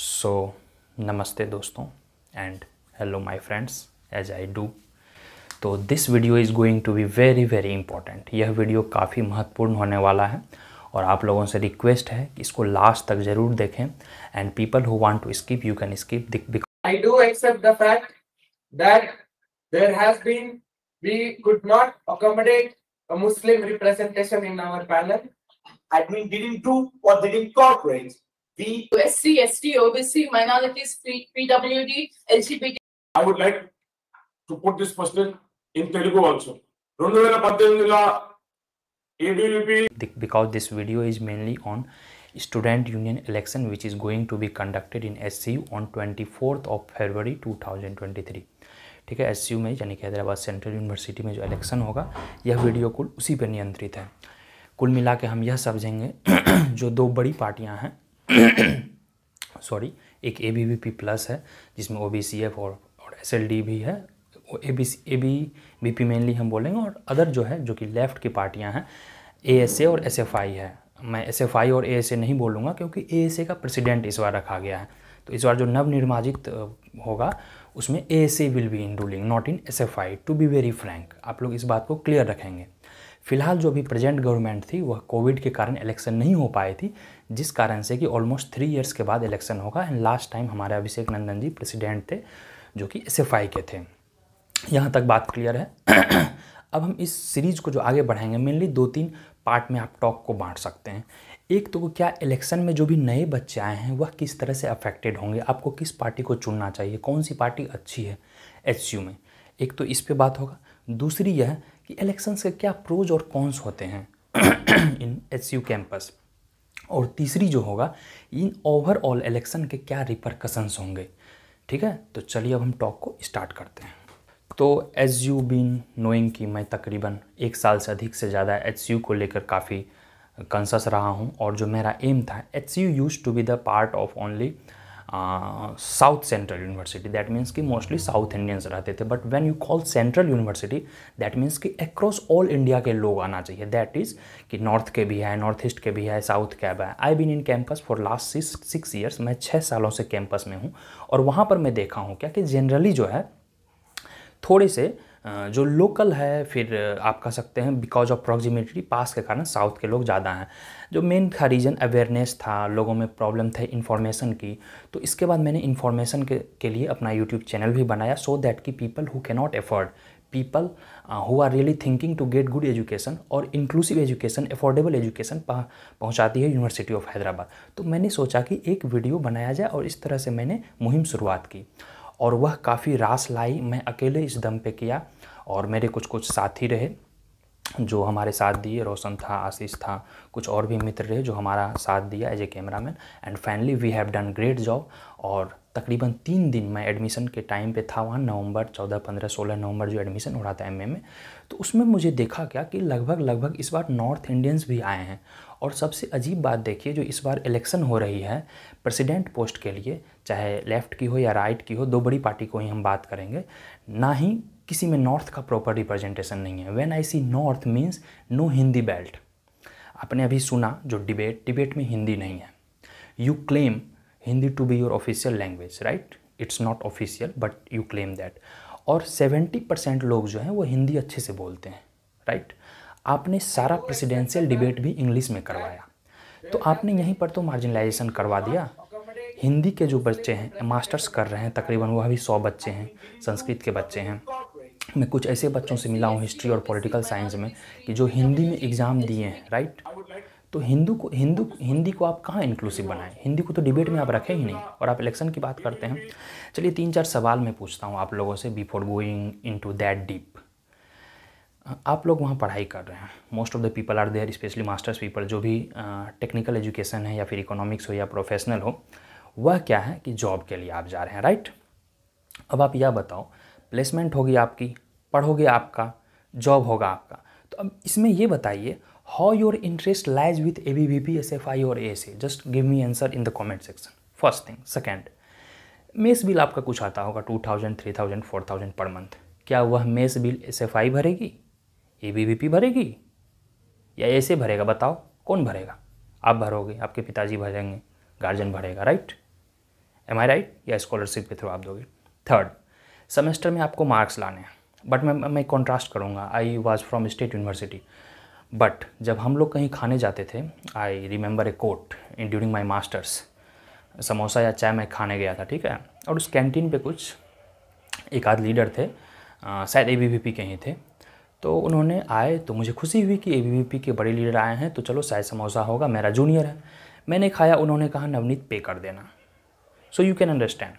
सो नमस्ते दोस्तों and hello my friends as I do तो this video is going to be very very important यह वीडियो काफ़ी महत्वपूर्ण होने वाला है और आप लोगों से रिक्वेस्ट है कि इसको लास्ट तक जरूर देखें and people who want to skip you can skip I do accept the fact that there has been we could not accommodate a Muslim representation in our panel. Admin didn't do or didn't cooperate the SC, ST, OBC, minorities, PWD, LGBT. I would like to put this question in Telugu also. Because this video is mainly on student union election which is going to be conducted in SCU on 24th of February 2023. ठीक है S में यानी कि Hyderabad central university में जो election होगा यह video कुल उसी पर नियंत्रित है कुल मिला के हम यह समझेंगे जो दो बड़ी पार्टियां हैं सॉरी एक A B B P plus है जिसमें ओ बी सी एफ और और एस एल डी भी है A B C A B B P mainly हम बोलेंगे और अदर जो है जो कि लेफ्ट की पार्टियाँ हैं ए एस ए और एस एफ आई है मैं एस एफ आई और ए एस ए नहीं बोलूँगा क्योंकि ए एस ए का प्रेसिडेंट इस बार रखा गया है तो इस बार जो नवनिर्माजित होगा उसमें A S A will be in ruling not in S F I to be very frank आप लोग इस बात को क्लियर रखेंगे फिलहाल जो भी प्रेजेंट गवर्नमेंट थी वह कोविड के कारण इलेक्शन नहीं हो पाई थी जिस कारण से कि ऑलमोस्ट थ्री ईयर्स के बाद इलेक्शन होगा एंड लास्ट टाइम हमारे अभिषेक नंदन जी प्रेसिडेंट थे जो कि एस के थे यहाँ तक बात क्लियर है अब हम इस सीरीज़ को जो आगे बढ़ाएंगे मेनली दो तीन पार्ट में आप टॉक को बांट सकते हैं एक तो क्या इलेक्शन में जो भी नए बच्चे आए हैं वह किस तरह से अफेक्टेड होंगे आपको किस पार्टी को चुनना चाहिए कौन सी पार्टी अच्छी है एच में एक तो इस पर बात होगा दूसरी यह कि इलेक्शंस के क्या प्रोज और कॉन्स होते हैं इन एच कैंपस और तीसरी जो होगा इन ओवरऑल इलेक्शन के क्या रिपरकसन्स होंगे ठीक है तो चलिए अब हम टॉक को स्टार्ट करते हैं तो एज यू बीन नोइंग कि मैं तकरीबन एक साल से अधिक से ज़्यादा एच को लेकर काफ़ी कंसस रहा हूँ और जो मेरा एम था H U used to be the part of only south central university that means कि मोस्टली साउथ इंडियंस रहते थे but when you call central university that means कि अक्रॉस ऑल इंडिया के लोग आना चाहिए दैट इज़ कि नॉर्थ के भी है नॉर्थ ईस्ट के भी है साउथ के भी है I been in campus for last six six years मैं छः सालों से कैंपस में हूँ और वहाँ पर मैं देखा हूँ क्या कि जनरली जो है थोड़े से जो लोकल है फिर आप कह सकते हैं बिकॉज ऑफ प्रॉक्सिमिटी पास के कारण साउथ के लोग ज़्यादा हैं जो मेन था रीज़न अवेयरनेस था लोगों में प्रॉब्लम थे इन्फॉर्मेशन की तो इसके बाद मैंने इन्फॉर्मेशन के, के लिए अपना यूट्यूब चैनल भी बनाया सो दैट की people who cannot afford people who are really thinking to get good education और इंक्लूसिव एजुकेशन अफोर्डेबल एजुकेशन पहुँचाती है यूनिवर्सिटी ऑफ हैदराबाद तो मैंने सोचा कि एक वीडियो बनाया जाए और इस तरह से मैंने मुहिम शुरुआत की और वह काफ़ी रास लाई मैं अकेले इस दम पे किया और मेरे कुछ कुछ साथी रहे जो हमारे साथ दिए रोशन था आशीष था कुछ और भी मित्र रहे जो हमारा साथ दिया as a camera man and finally we have done great job और तकरीबन तीन दिन मैं एडमिशन के टाइम पे था वहाँ नवंबर चौदह पंद्रह सोलह नवंबर जो एडमिशन हो रहा था एम में तो उसमें मुझे देखा क्या कि लगभग लगभग इस बार नॉर्थ इंडियंस भी आए हैं और सबसे अजीब बात देखिए जो इस बार इलेक्शन हो रही है प्रेसिडेंट पोस्ट के लिए चाहे लेफ़्ट की हो या राइट की हो दो बड़ी पार्टी को ही हम बात करेंगे ना ही किसी में नॉर्थ का प्रॉपर रिप्रेजेंटेशन नहीं है when I see north means no Hindi belt आपने अभी सुना जो डिबेट डिबेट में हिंदी नहीं है you claim Hindi to be your official language right it's not official but you claim that और सेवेंटी परसेंट लोग जो हैं वो हिंदी अच्छे से बोलते हैं राइट right? आपने सारा प्रेसिडेंशियल डिबेट भी इंग्लिश में करवाया तो आपने यहीं पर तो मार्जिनलाइजेशन करवा दिया हिंदी के जो बच्चे हैं मास्टर्स कर रहे हैं तकरीबन वह भी सौ बच्चे हैं संस्कृत के बच्चे हैं मैं कुछ ऐसे बच्चों से मिला हूँ हिस्ट्री और पॉलिटिकल साइंस में कि जो हिंदी में एग्ज़ाम दिए हैं राइट तो हिंदू को हिंदू हिंदी को आप कहाँ इंक्लूसिव बनाएं हिंदी को तो डिबेट में आप रखें ही नहीं और आप इलेक्शन की बात करते हैं चलिए तीन चार सवाल मैं पूछता हूँ आप लोगों से before going in to that deep आप लोग वहाँ पढ़ाई कर रहे हैं most of the people are there specially masters people जो भी टेक्निकल एजुकेशन है या फिर इकोनॉमिक्स हो या प्रोफेशनल हो वह क्या है कि जॉब के लिए आप जा रहे हैं राइट अब आप यह बताओ प्लेसमेंट होगी आपकी पढ़ोगे आपका जॉब होगा आपका तो अब इसमें ये बताइए how your interest lies with A B B P S F I और ए से just give me answer in the comment section first thing second mess bill आपका कुछ आता होगा two thousand three thousand four thousand per month क्या वह mess bill S F I भरेगी A B B P भरेगी या ऐसे भरेगा बताओ कौन भरेगा आप भरोगे आपके पिताजी भरेंगे गार्जियन भरेगा राइट एम आई राइट या स्कॉलरशिप के थ्रू आप दोगे थर्ड सेमेस्टर में आपको मार्क्स लाने हैं बट मैं मैं कॉन्ट्रास्ट करूँगा I was from state university but जब हम लोग कहीं खाने जाते थे I remember a quote in during my masters samosa या चाय मैं खाने गया था ठीक है और उस कैंटीन पे कुछ एक आध लीडर थे शायद ए वी पी के ही थे तो उन्होंने आए तो मुझे खुशी हुई कि ए वी पी के बड़े लीडर आए हैं तो चलो शायद समोसा होगा मेरा जूनियर है मैंने खाया उन्होंने कहा नवनीत पे कर देना so you can understand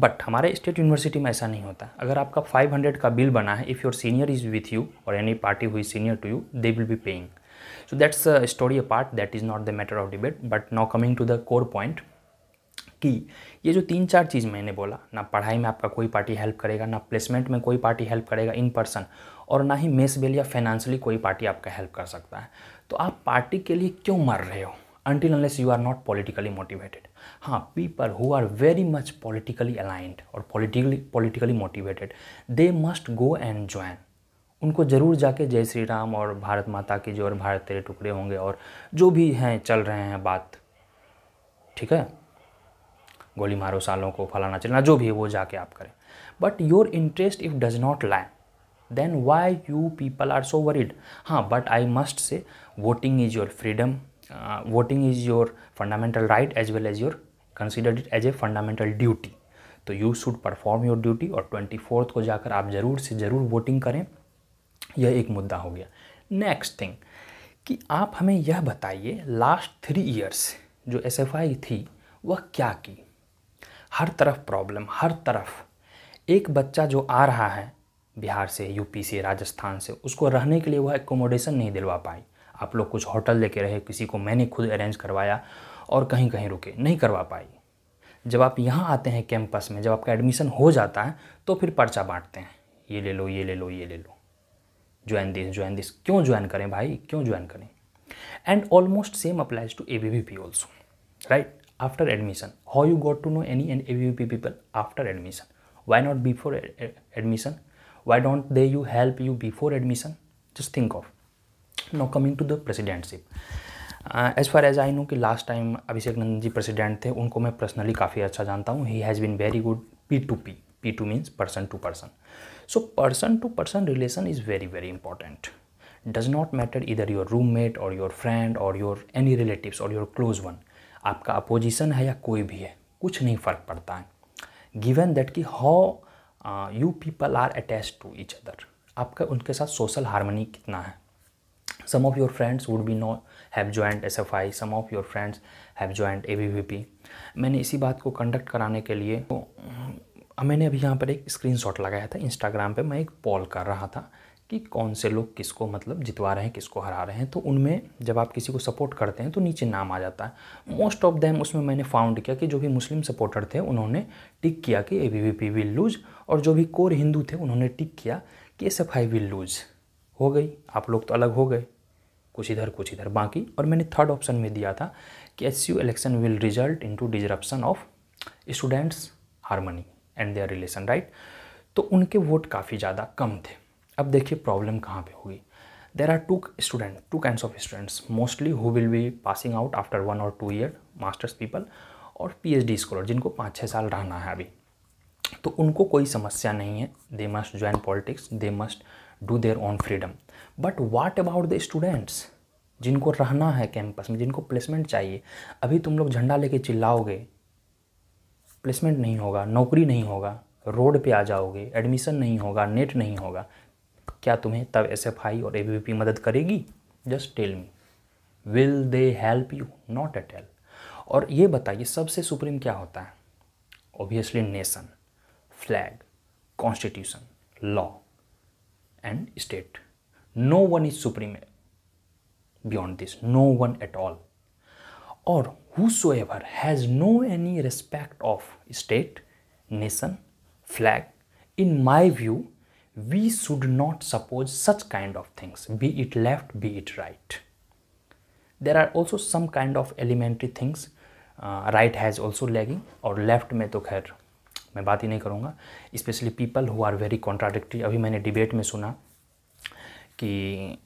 but हमारे स्टेट यूनिवर्सिटी में ऐसा नहीं होता अगर आपका 500 का बिल बना है if your senior is with you और एनी पार्टी हुई senior to you they will be paying that's a story a part that is not the matter of debate but now coming to the core point कि ये जो तीन चार चीज़ मैंने बोला ना पढ़ाई में आपका कोई पार्टी हेल्प करेगा ना प्लेसमेंट में कोई पार्टी हेल्प करेगा इन पर्सन और ना ही मेस बिल या फाइनेंशली कोई पार्टी आपका हेल्प कर सकता है तो आप पार्टी के लिए क्यों मर रहे हो until unless you are not politically motivated हाँ people who are very much politically aligned और politically politically motivated they must go and join उनको जरूर जाके जय श्री राम और भारत माता के जो और भारत तेरे टुकड़े होंगे और जो भी हैं चल रहे हैं बात ठीक है गोली मारो सालों को फलाना चलना जो भी है वो जाके आप करें but your interest if does not lie then why you people are so worried हाँ but I must say voting is your freedom uh, voting is your fundamental right as well as your considered it as a fundamental duty तो you should perform your duty और twenty fourth को जाकर आप ज़रूर से ज़रूर voting करें यह एक मुद्दा हो गया नेक्स्ट थिंग कि आप हमें यह बताइए लास्ट थ्री ईयर्स जो एस एफ आई थी वह क्या की हर तरफ प्रॉब्लम हर तरफ एक बच्चा जो आ रहा है बिहार से यूपी से राजस्थान से उसको रहने के लिए वह एकोमोडेशन नहीं दिलवा पाई आप लोग कुछ होटल लेके रहे किसी को मैंने खुद अरेंज करवाया और कहीं कहीं रुके नहीं करवा पाई जब आप यहाँ आते हैं कैंपस में जब आपका एडमिशन हो जाता है तो फिर पर्चा बांटते हैं ये ले लो ये ले लो ये ले लो ज्वाइन दिस ज्वाइन दिस क्यों ज्वाइन करें भाई क्यों ज्वाइन करें and almost same applies to A B V P also right after admission how you got to know any and A B V P people after admission why not before admission why don't they you help you before admission just think of no coming to the presidentship as far as I know कि last time Abhishek Nandan ji president थे उनको मैं personally काफ़ी अच्छा जानता हूँ he has been very good P to P P to means person to person so person to person relation is very very important does not matter इधर your roommate और your friend और your any relative और your close one आपका opposition है या कोई भी है कुछ नहीं फ़र्क पड़ता है गिवन दैट कि how you people are attach to each other आपका उनके साथ सोशल हारमोनी कितना है some of your friends would be know have joined S F I some of your friends have joined A V P मैंने इसी बात को conduct कराने के लिए तो, मैंने अभी यहाँ पर एक शॉट लगाया था इंस्टाग्राम पर मैं एक पॉल कर रहा था कि कौन से लोग किसको मतलब जितवा रहे हैं किसको हरा रहे हैं तो उनमें जब आप किसी को सपोर्ट करते हैं तो नीचे नाम आ जाता है मोस्ट ऑफ दैम उसमें मैंने फाउंड किया कि जो भी मुस्लिम सपोर्टर थे उन्होंने टिक किया कि A V V P will lose और जो भी कोर हिंदू थे उन्होंने टिक किया कि S F I will lose हो गई आप लोग तो अलग हो गए कुछ इधर कुछ इधर बाकी और मैंने थर्ड ऑप्शन में दिया था कि S U election will result into disruption of students harmony and their relation right तो उनके वोट काफ़ी ज़्यादा कम थे अब देखिए प्रॉब्लम कहाँ पे होगी there are two student two kind of students mostly who will be passing out after one और टू ईयर मास्टर्स पीपल और पी एच डी स्कॉलर जिनको पाँच छः साल रहना है अभी तो उनको कोई समस्या नहीं है they must join politics they must do their own freedom but what about the students जिनको रहना है कैंपस में जिनको प्लेसमेंट चाहिए अभी तुम लोग झंडा लेके चिल्लाओगे प्लेसमेंट नहीं होगा नौकरी नहीं होगा रोड पे आ जाओगे एडमिशन नहीं होगा नेट नहीं होगा क्या तुम्हें तब एस एफ आई और ए मदद करेगी just tell me will they help you not at all और ये बताइए सबसे सुप्रीम क्या होता है obviously nation flag constitution law and state. No one is supreme beyond this, no one at all. Or whosoever has no any respect of state, nation, flag, in my view, we should not suppose such kind of things, be it left, be it right. There are also some kind of elementary things, uh, right has also lagging, or left may to care. मैं बात ही नहीं करूँगा specially people who are very contradictory अभी मैंने debate में सुना कि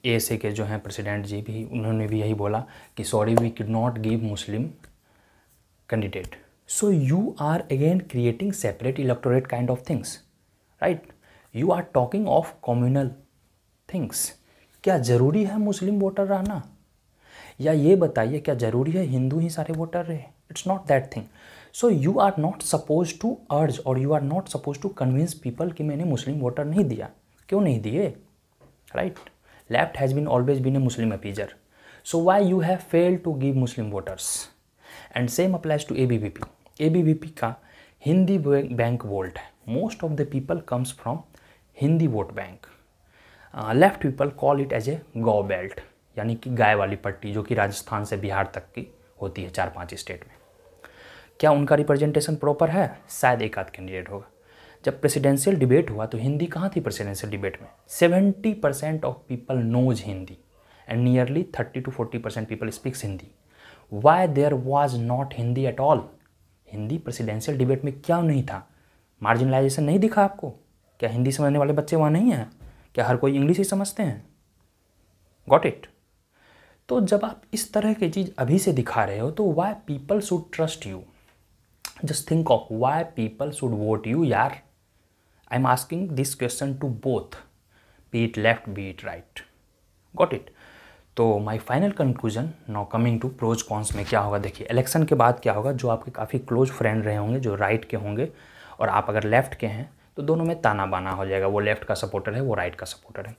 ए के जो हैं प्रेसिडेंट जी भी उन्होंने भी यही बोला कि sorry we could not give Muslim candidate so you are again creating separate electorate kind of things right you are talking of communal things क्या ज़रूरी है मुस्लिम वोटर रहना या ये बताइए क्या ज़रूरी है हिंदू ही सारे वोटर रहे it's not that thing so you are not suppose to urge और you are not suppose to convince people कि मैंने मुस्लिम वोटर नहीं दिया क्यों नहीं दिए right left has been always been a Muslim appeaser so why you have fail to give Muslim voters and same applies to A B V P A B V P का Hindi bank vote है most of the people comes from Hindi vote bank left people call it as a cow belt यानी कि गाय वाली पट्टी जो कि राजस्थान से बिहार तक की होती है चार पाँच स्टेट में क्या उनका रिप्रेजेंटेशन प्रॉपर है शायद एक आध कैंडिडेट होगा जब प्रेसिडेंशियल डिबेट हुआ तो हिंदी कहाँ थी प्रेसिडेंशियल डिबेट में seventy percent of people knows Hindi and nearly thirty to forty percent people speaks Hindi why there was not Hindi at all Hindi presidential debate में क्या नहीं था मार्जिनलाइजेशन नहीं दिखा आपको क्या हिंदी समझने वाले बच्चे वहाँ नहीं हैं क्या हर कोई इंग्लिश ही समझते हैं गॉट इट तो जब आप इस तरह की चीज़ अभी से दिखा रहे हो तो why people should trust you think of why people should vote you यार I am asking this question to both be it left be it right got it तो my final conclusion now coming to pros cons में क्या होगा देखिए election के बाद क्या होगा जो आपके काफ़ी क्लोज फ्रेंड रहे होंगे जो राइट right के होंगे और आप अगर लेफ्ट के हैं तो दोनों में ताना बाना हो जाएगा वो लेफ्ट का सपोर्टर है वो राइट right का सपोर्टर है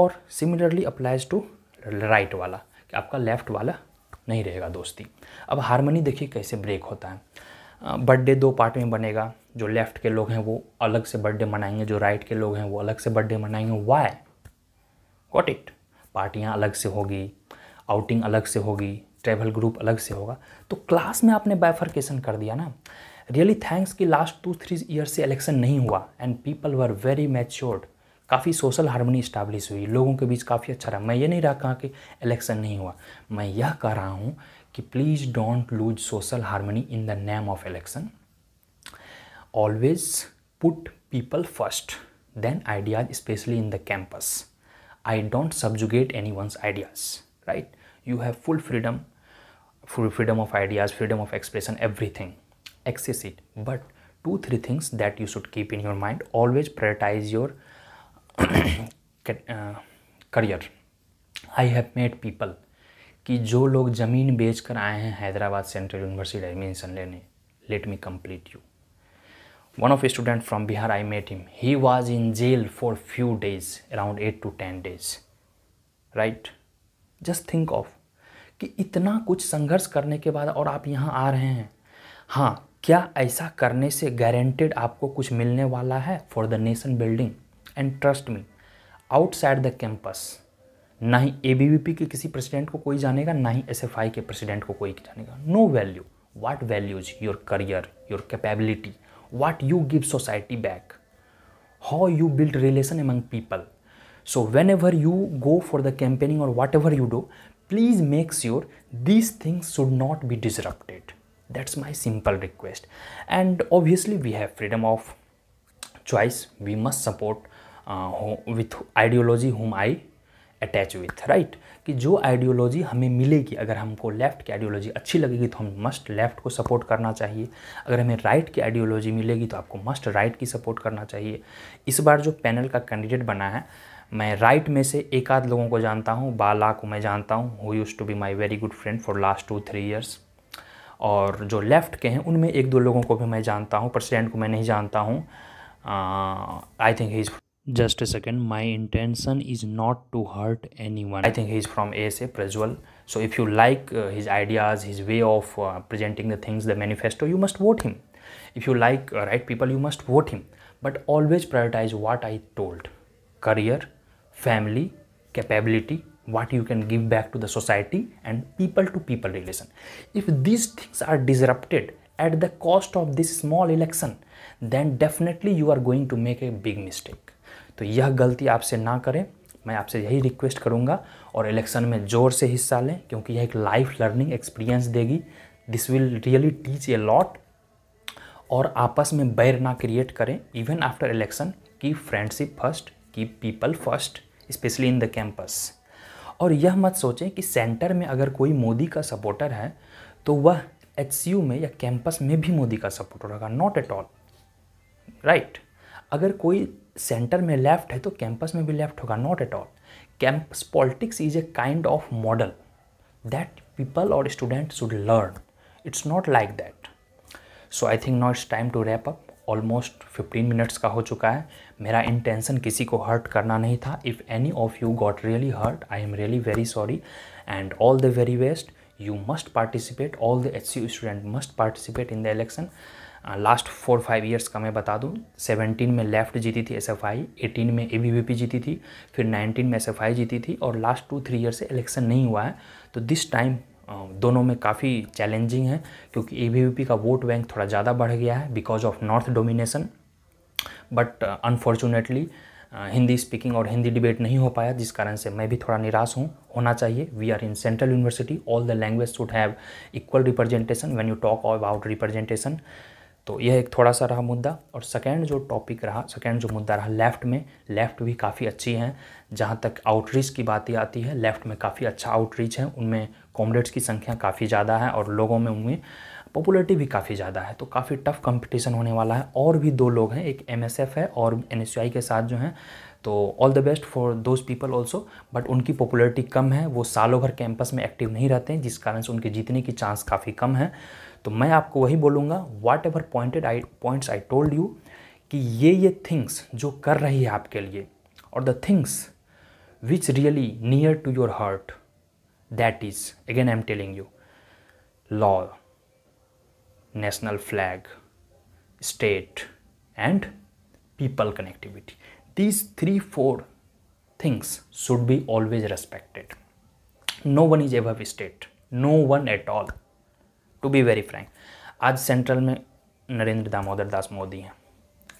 और सिमिलरली अप्लाइज टू राइट वाला कि आपका लेफ्ट वाला नहीं रहेगा दोस्ती अब हारमोनी देखिए कैसे ब्रेक होता है बर्थडे दो पार्ट में बनेगा जो लेफ्ट के लोग हैं वो अलग से बर्थडे मनाएंगे जो राइट के लोग हैं वो अलग से बर्थडे मनाएंगे वाई वॉट इट पार्टियाँ अलग से होगी आउटिंग अलग से होगी ट्रैवल ग्रुप अलग से होगा तो क्लास में आपने बाइफर्केशन कर दिया ना रियली थैंक्स कि लास्ट टू थ्री ईयर से इलेक्शन नहीं हुआ and people were very matured काफ़ी सोशल हारमोनी इस्टेब्लिश हुई लोगों के बीच काफ़ी अच्छा रहा मैं ये नहीं रहा कहा कि इलेक्शन नहीं हुआ मैं यह कह रहा हूँ Please don't lose social harmony in the name of election. Always put people first then ideas especially in the campus i don't subjugate anyone's ideas right you have full freedom full freedom of ideas freedom of expression everything access it but two three things that you should keep in your mind always prioritize your uh, career i have made people कि जो लोग ज़मीन बेच कर आए हैं Hyderabad central university admission लेने let me complete you one of student from Bihar I met him he was in jail for few days around eight to ten days right just think of कि इतना कुछ संघर्ष करने के बाद और आप यहाँ आ रहे हैं हाँ क्या ऐसा करने से गारंटेड आपको कुछ मिलने वाला है for the nation building and trust me outside the campus ना ही ए के किसी प्रेसिडेंट को कोई जानेगा ना ही एस के प्रेसिडेंट को कोई जानेगा no value what values your career your capability what you give society back how you build relation among people so whenever you go for the campaigning और whatever you do please make sure these things should not be disrupted that's my simple request and obviously we have freedom of choice we must support with ideology whom I attach with right कि जो ideology हमें मिलेगी अगर हमको left की ideology अच्छी लगेगी तो हम मस्ट लेफ़्ट को सपोर्ट करना चाहिए अगर हमें राइट की आइडियोलॉजी मिलेगी तो आपको मस्ट राइट की सपोर्ट करना चाहिए इस बार जो पैनल का कैंडिडेट बना है मैं राइट में से एक आध लोगों को जानता हूँ बाला को मैं जानता हूँ who used to be my very good friend for last two three years और जो लेफ़्ट के हैं उनमें एक दो लोगों को भी मैं जानता हूँ प्रेसिडेंट को मैं नहीं जानता हूँ I think he is Just a second, my intention is not to hurt anyone. I think he's from ASA Prajwal. So if you like uh, his ideas, his way of uh, presenting the things, the manifesto, you must vote him. If you like uh, right people, you must vote him. But always prioritize what I told career, family, capability, what you can give back to the society, and people to people relation. If these things are disrupted at the cost of this small election, then definitely you are going to make a big mistake. तो यह गलती आपसे ना करें मैं आपसे यही request करूँगा और इलेक्शन में ज़ोर से हिस्सा लें क्योंकि यह एक लाइफ लर्निंग एक्सपीरियंस देगी this will really teach a lot और आपस में बैर ना क्रिएट करें इवन आफ्टर इलेक्शन की फ्रेंडशिप फर्स्ट की people first specially in the campus और यह मत सोचें कि सेंटर में अगर कोई मोदी का सपोर्टर है तो वह एच में या कैंपस में भी मोदी का सपोर्टर होगा नॉट एट ऑल राइट अगर कोई सेंटर में लेफ्ट है तो कैंपस में भी लेफ्ट होगा not at all campus politics is a kind of model that people और student should learn it's not like that so I think not it's time to wrap up almost 15 minutes का हो चुका है मेरा intention किसी को hurt करना नहीं था if any of you got really hurt I am really very sorry and all the very best you must participate all the H C student must participate in the election last four five years का मैं बता दूँ 17 में left जीती थी S F आई eighteen में A V जीती थी फिर नाइनटीन में एस एफ आई जीती थी और लास्ट टू थ्री ईयर से इलेक्शन नहीं हुआ है तो दिस टाइम दोनों में काफ़ी चैलेंजिंग है क्योंकि ए का वोट बैंक थोड़ा ज़्यादा बढ़ गया है because of north domination but unfortunately Hindi speaking और हिंदी डिबेट नहीं हो पाया जिस कारण से मैं भी थोड़ा निराश हूँ होना चाहिए we are in central university all the language should have equal representation when you talk about representation तो यह एक थोड़ा सा रहा मुद्दा और सेकेंड जो टॉपिक रहा सेकेंड जो मुद्दा रहा लेफ्ट में लेफ्ट भी काफ़ी अच्छी हैं जहाँ तक आउटरीच की बात ही आती है लेफ्ट में काफ़ी अच्छा आउटरीच है उनमें कॉमरेड्स की संख्या काफ़ी ज़्यादा है और लोगों में उनमें पॉपुलरिटी भी काफ़ी ज़्यादा है तो काफ़ी टफ कंपटीशन होने वाला है और भी दो लोग हैं एक एम है और एन के साथ जो हैं तो all the best for those people also but उनकी पॉपुलरिटी कम है वो सालों भर कैंपस में एक्टिव नहीं रहते हैं जिस कारण से उनके जीतने की चांस काफ़ी कम है तो मैं आपको वही बोलूँगा whatever pointed I points I told you कि ये ये थिंग्स जो कर रही है आपके लिए और the things which really near to your heart that is again I am telling you law national flag state and people connectivity these three four things should be always respected no one is above state no one at all to be very frank आज central में नरेंद्र दामोदर दास मोदी हैं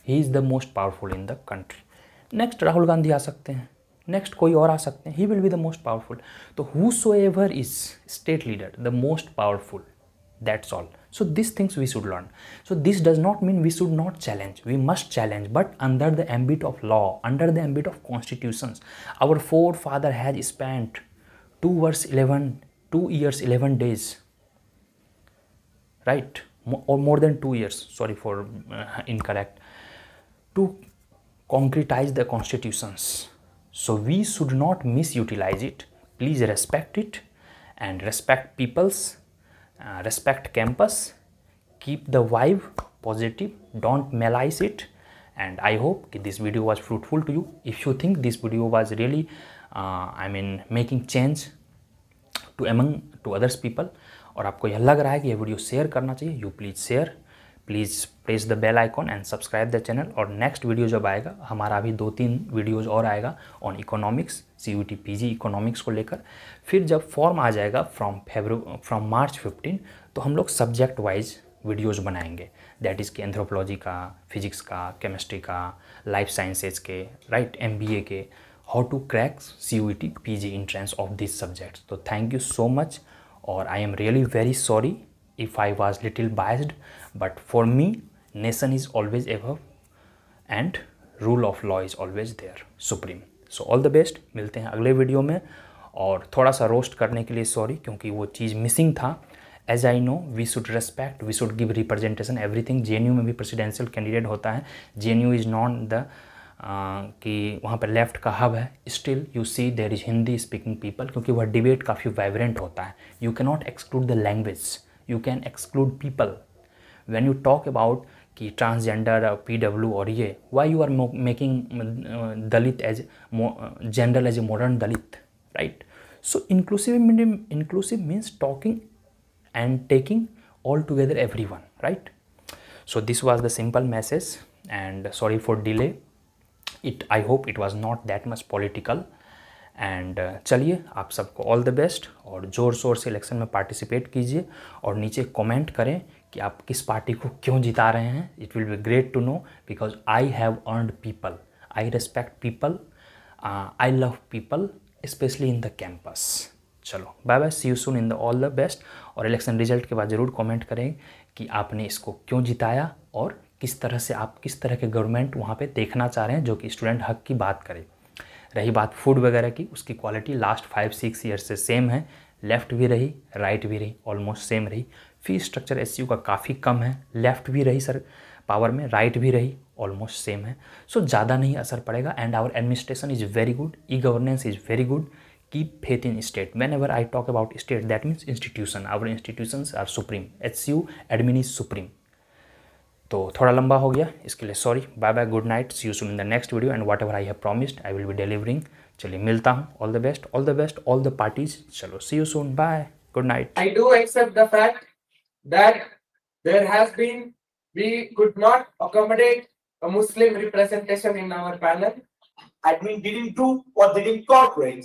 he is the most powerful in the country next Rahul Gandhi आ सकते हैं next कोई और आ सकते हैं he will be the most powerful तो whosoever is state leader the most powerful that's all so this things we should learn so this does not mean we should not challenge we must challenge but under the ambit of law under the ambit of constitutions our forefather has spend two years eleven two years eleven days right or more than two years sorry for uh, incorrect to concretize the constitutions so we should not misutilize it please respect it and respect peoples uh, respect campus keep the vibe positive don't malice it and i hope this video was fruitful to you if you think this video was really uh, i mean making change to among to others people और आपको यह लग रहा है कि यह video share करना चाहिए you please share please press the bell icon and subscribe the channel और नेक्स्ट वीडियो जब आएगा हमारा अभी दो तीन वीडियोज़ और आएगा on economics C U T P G economics को लेकर फिर जब फॉर्म आ जाएगा from February from March fifteen तो हम लोग सब्जेक्ट वाइज वीडियोज़ बनाएंगे दैट इज़ की एंथ्रोपोलॉजी का फिजिक्स का केमिस्ट्री का लाइफ साइंसेज के राइट एम बी ए के how to crack C U T P G entrance of this subject तो थैंक यू सो मच और I am really very sorry if I was little biased but for me nation is always above and rule of law is always there supreme so all the best मिलते हैं अगले video में और थोड़ा सा roast करने के लिए सॉरी क्योंकि वो चीज़ मिसिंग था as I know we should respect we should give representation everything जे में भी प्रेसिडेंशियल कैंडिडेट होता है जे इज़ नॉट द कि वहाँ पर लेफ़्ट का हब है still you see there is Hindi speaking people क्योंकि वह डिबेट काफ़ी वाइब्रेंट होता है you can not exclude the language you can exclude people when you talk about कि ट्रांसजेंडर पी डब्ल्यू और ये why you are making Dalit as gender as a modern Dalit right so inclusive inclusive means talking and taking all together every one right so this was the simple message and sorry for delay it I hope it was not that much political and चलिए आप सबको all the best और ज़ोर शोर से election में participate कीजिए और नीचे कमेंट करें कि आप किस पार्टी को क्यों जिता रहे हैं it will be great to know because I have earned people I respect people I love people specially in the campus चलो bye bye see you soon in the all the best और election result के बाद ज़रूर comment करें कि आपने इसको क्यों जिताया और किस तरह से आप किस तरह के गवर्नमेंट वहाँ पे देखना चाह रहे हैं जो कि स्टूडेंट हक की बात करें रही बात फूड वगैरह की उसकी quality last five six year से सेम है लेफ़्ट भी रही राइट भी रही ऑलमोस्ट सेम रही फी स्ट्रक्चर एस का काफ़ी कम है लेफ़्ट भी रही सर पावर में राइट भी रही ऑलमोस्ट सेम है सो so, ज़्यादा नहीं असर पड़ेगा and our administration is very good e governance is very good keep faith in state whenever I talk about state that means institution our institutions are supreme H C U admin is supreme तो थोड़ा लंबा हो गया इसके लिए sorry bye bye good night see you soon in the next video and whatever I have promised I will be delivering चलिए मिलता हूँ all the best all the best all the parties चलो see you soon bye good night I do accept the fact that there has been we could not accommodate a Muslim representation in our panel. Admin didn't do or didn't incorporate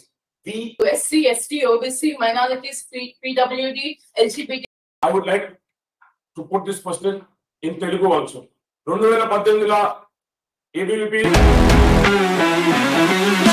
the SC, SC ST OBC minorities PWD LGBT I would like to put this question in Telugu also రెండు వేల పద్దెనిమిదిలో ABP